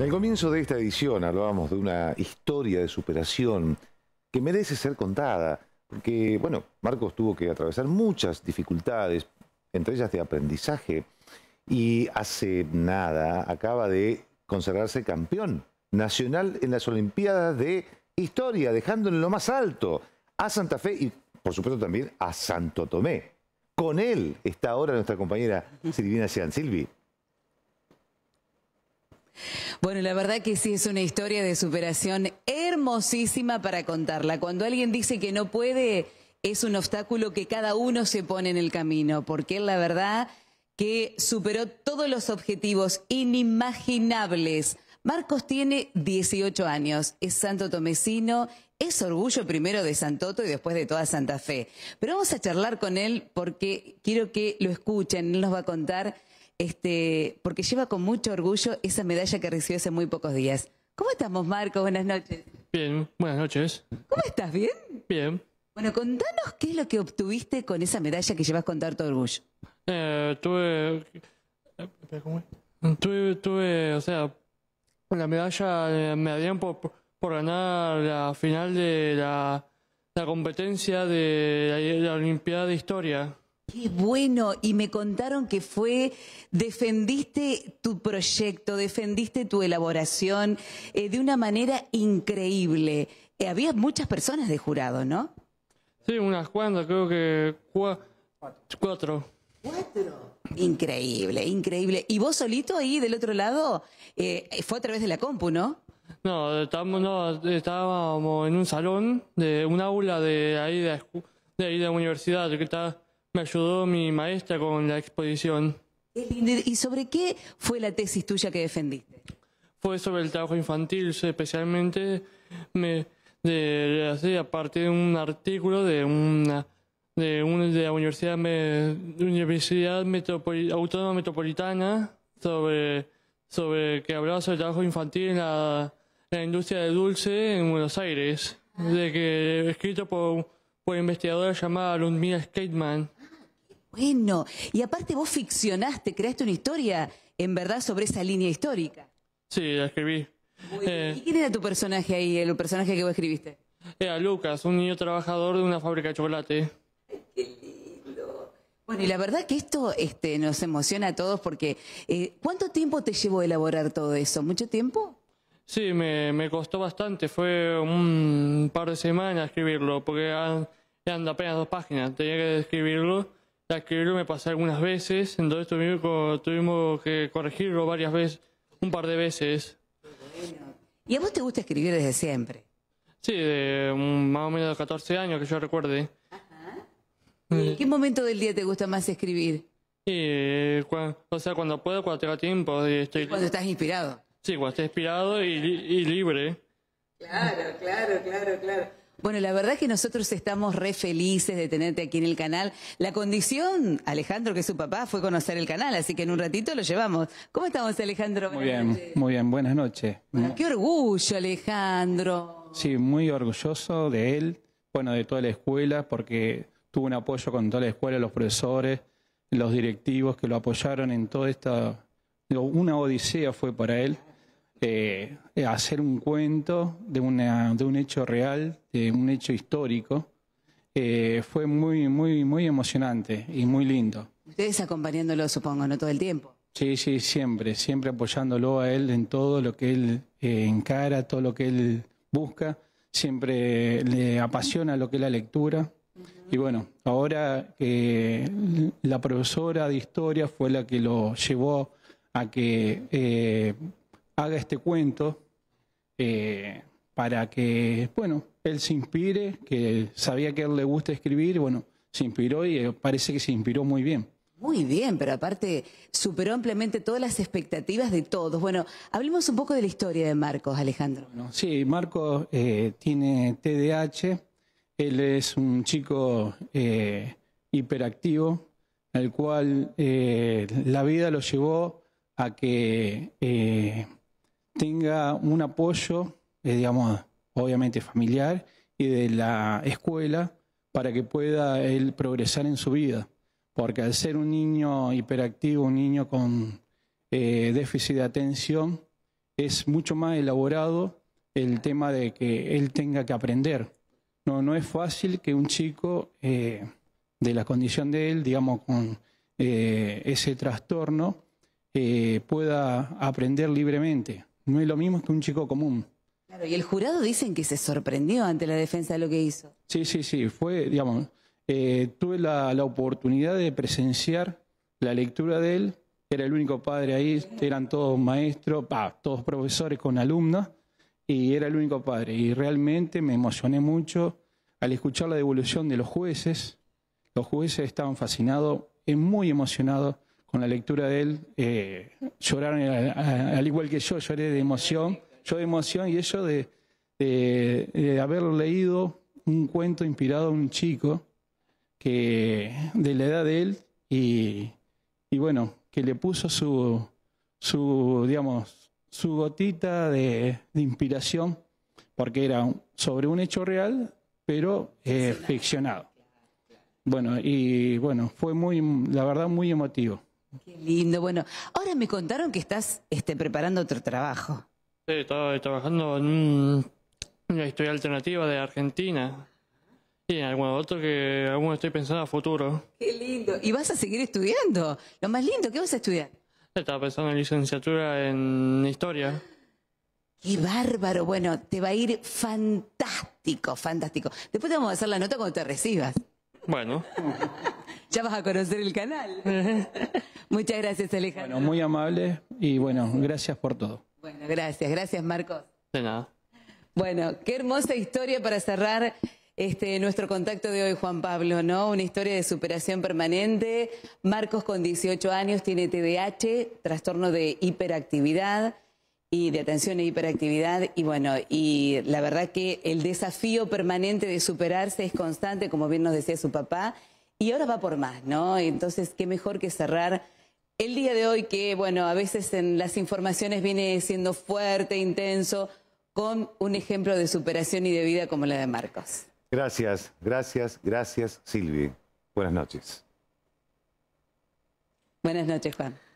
En el comienzo de esta edición hablábamos de una historia de superación que merece ser contada, porque, bueno, Marcos tuvo que atravesar muchas dificultades, entre ellas de aprendizaje, y hace nada acaba de consagrarse campeón nacional en las Olimpiadas de Historia, dejándole en lo más alto a Santa Fe y, por supuesto, también a Santo Tomé. Con él está ahora nuestra compañera Silvina Sean. Silvi, bueno, la verdad que sí es una historia de superación hermosísima para contarla. Cuando alguien dice que no puede, es un obstáculo que cada uno se pone en el camino, porque es la verdad que superó todos los objetivos inimaginables. Marcos tiene 18 años, es santo tomesino, es orgullo primero de Santoto y después de toda Santa Fe. Pero vamos a charlar con él porque quiero que lo escuchen, él nos va a contar este, porque lleva con mucho orgullo esa medalla que recibió hace muy pocos días. ¿Cómo estamos, Marco? Buenas noches. Bien, buenas noches. ¿Cómo estás? ¿Bien? Bien. Bueno, contanos qué es lo que obtuviste con esa medalla que llevas con tanto orgullo. Eh, tuve, eh, tuve, tuve, o sea, con la medalla eh, me habían por, ganar la final de la, competencia de la Olimpiada de Historia. Qué bueno, y me contaron que fue, defendiste tu proyecto, defendiste tu elaboración eh, de una manera increíble. Eh, había muchas personas de jurado, ¿no? Sí, unas cuantas, creo que cuatro. ¿Cuatro? Increíble, increíble. ¿Y vos solito ahí del otro lado? Eh, fue a través de la compu, ¿no? No, estábamos, estábamos en un salón, de un aula de ahí de, de la universidad, que está me ayudó mi maestra con la exposición. ¿Y sobre qué fue la tesis tuya que defendiste? Fue sobre el trabajo infantil, especialmente me de, a partir de un artículo de una de, la Universidad, Universidad Autónoma Metropolitana sobre, sobre que hablaba sobre el trabajo infantil en la, industria de dulce en Buenos Aires, ah. de que escrito por, por investigadora llamada Ludmila Skateman. Bueno, y aparte vos ficcionaste, creaste una historia, en verdad, sobre esa línea histórica. Sí, la escribí. Eh, ¿Y quién era tu personaje ahí, el personaje que vos escribiste? Era Lucas, un niño trabajador de una fábrica de chocolate. qué lindo. Bueno, y la verdad que esto este, nos emociona a todos porque eh, ¿cuánto tiempo te llevó elaborar todo eso? ¿Mucho tiempo? Sí, me, costó bastante. Fue un par de semanas escribirlo porque eran, apenas dos páginas. Tenía que escribirlo la me pasé algunas veces, entonces tuvimos, tuvimos que corregirlo varias veces, un par de veces. ¿Y a vos te gusta escribir desde siempre? Sí, de más o menos 14 años que yo recuerde. ¿Y ¿Qué momento del día te gusta más escribir? o sea, cuando puedo, cuando tengo tiempo. estoy... Cuando estás inspirado. Sí, cuando estás inspirado y, y libre. Claro, claro, claro, claro. Bueno, la verdad es que nosotros estamos re felices de tenerte aquí en el canal. La condición, Alejandro, que es su papá, fue conocer el canal, así que en un ratito lo llevamos. ¿Cómo estamos, Alejandro? Muy bien, muy bien, buenas noches. qué orgullo, Alejandro. Sí, muy orgulloso de él, bueno, de toda la escuela, porque tuvo un apoyo con toda la escuela, los profesores, los directivos que lo apoyaron en toda esta... Una odisea fue para él eh, eh, hacer un cuento de, una, de un hecho real, de un hecho histórico, eh, fue muy, muy, muy emocionante y muy lindo. Ustedes acompañándolo, supongo, ¿no? Todo el tiempo. Sí, sí, siempre, siempre apoyándolo a él en todo lo que él encara, todo lo que él busca. Siempre le apasiona lo que es la lectura. Y bueno, ahora que la profesora de historia fue la que lo llevó a que haga este cuento eh, para que, bueno, él se inspire, que sabía que a él le gusta escribir, bueno, se inspiró y eh, parece que se inspiró muy bien. Muy bien, pero aparte superó ampliamente todas las expectativas de todos. Bueno, hablemos un poco de la historia de Marcos, Alejandro. sí, Marcos eh, tiene TDAH, él es un chico hiperactivo, el cual la vida lo llevó a que tenga un apoyo, eh, digamos, obviamente familiar y de la escuela para que pueda él progresar en su vida. Porque al ser un niño hiperactivo, un niño con eh, déficit de atención, es mucho más elaborado el tema de que él tenga que aprender. No, no es fácil que un chico eh, de la condición de él, digamos, con ese trastorno, pueda aprender libremente no es lo mismo que un chico común. Claro, y el jurado dicen que se sorprendió ante la defensa de lo que hizo. Sí, sí, sí, fue, digamos, eh, tuve la, oportunidad de presenciar la lectura de él, era el único padre ahí, eran todos maestros, todos profesores con alumnas, y era el único padre. Y realmente me emocioné mucho al escuchar la devolución de los jueces, los jueces estaban fascinados, muy emocionados, con la lectura de él, eh, lloraron, eh, al igual que yo, lloré de emoción, yo de emoción y eso de, haber leído un cuento inspirado a un chico que de la edad de él y, bueno, que le puso su, digamos, su gotita de, inspiración, porque era sobre un hecho real, pero eh, ficcionado. Bueno, y bueno, fue muy, la verdad, muy emotivo. Qué lindo. Bueno, ahora me contaron que estás este, preparando otro trabajo. Sí, estaba trabajando en una historia alternativa de Argentina. Y en algún otro que aún estoy pensando a futuro. Qué lindo. ¿Y vas a seguir estudiando? Lo más lindo, ¿qué vas a estudiar? Estaba pensando en licenciatura en historia. Qué bárbaro. Bueno, te va a ir fantástico, fantástico. Después te vamos a hacer la nota cuando te recibas. Bueno. ya vas a conocer el canal. Muchas gracias, Alejandro. Bueno, muy amable y bueno, gracias por todo. Bueno, gracias, gracias, Marcos. De nada. Bueno, qué hermosa historia para cerrar este, nuestro contacto de hoy, Juan Pablo, ¿no? Una historia de superación permanente. Marcos, con 18 años, tiene TDAH, trastorno de hiperactividad y de atención e hiperactividad. Y bueno, y la verdad que el desafío permanente de superarse es constante, como bien nos decía su papá, y ahora va por más, ¿no? Entonces, qué mejor que cerrar el día de hoy que, bueno, a veces en las informaciones viene siendo fuerte, intenso, con un ejemplo de superación y de vida como la de Marcos. Gracias, gracias, gracias, Silvi. Buenas noches. Buenas noches, Juan.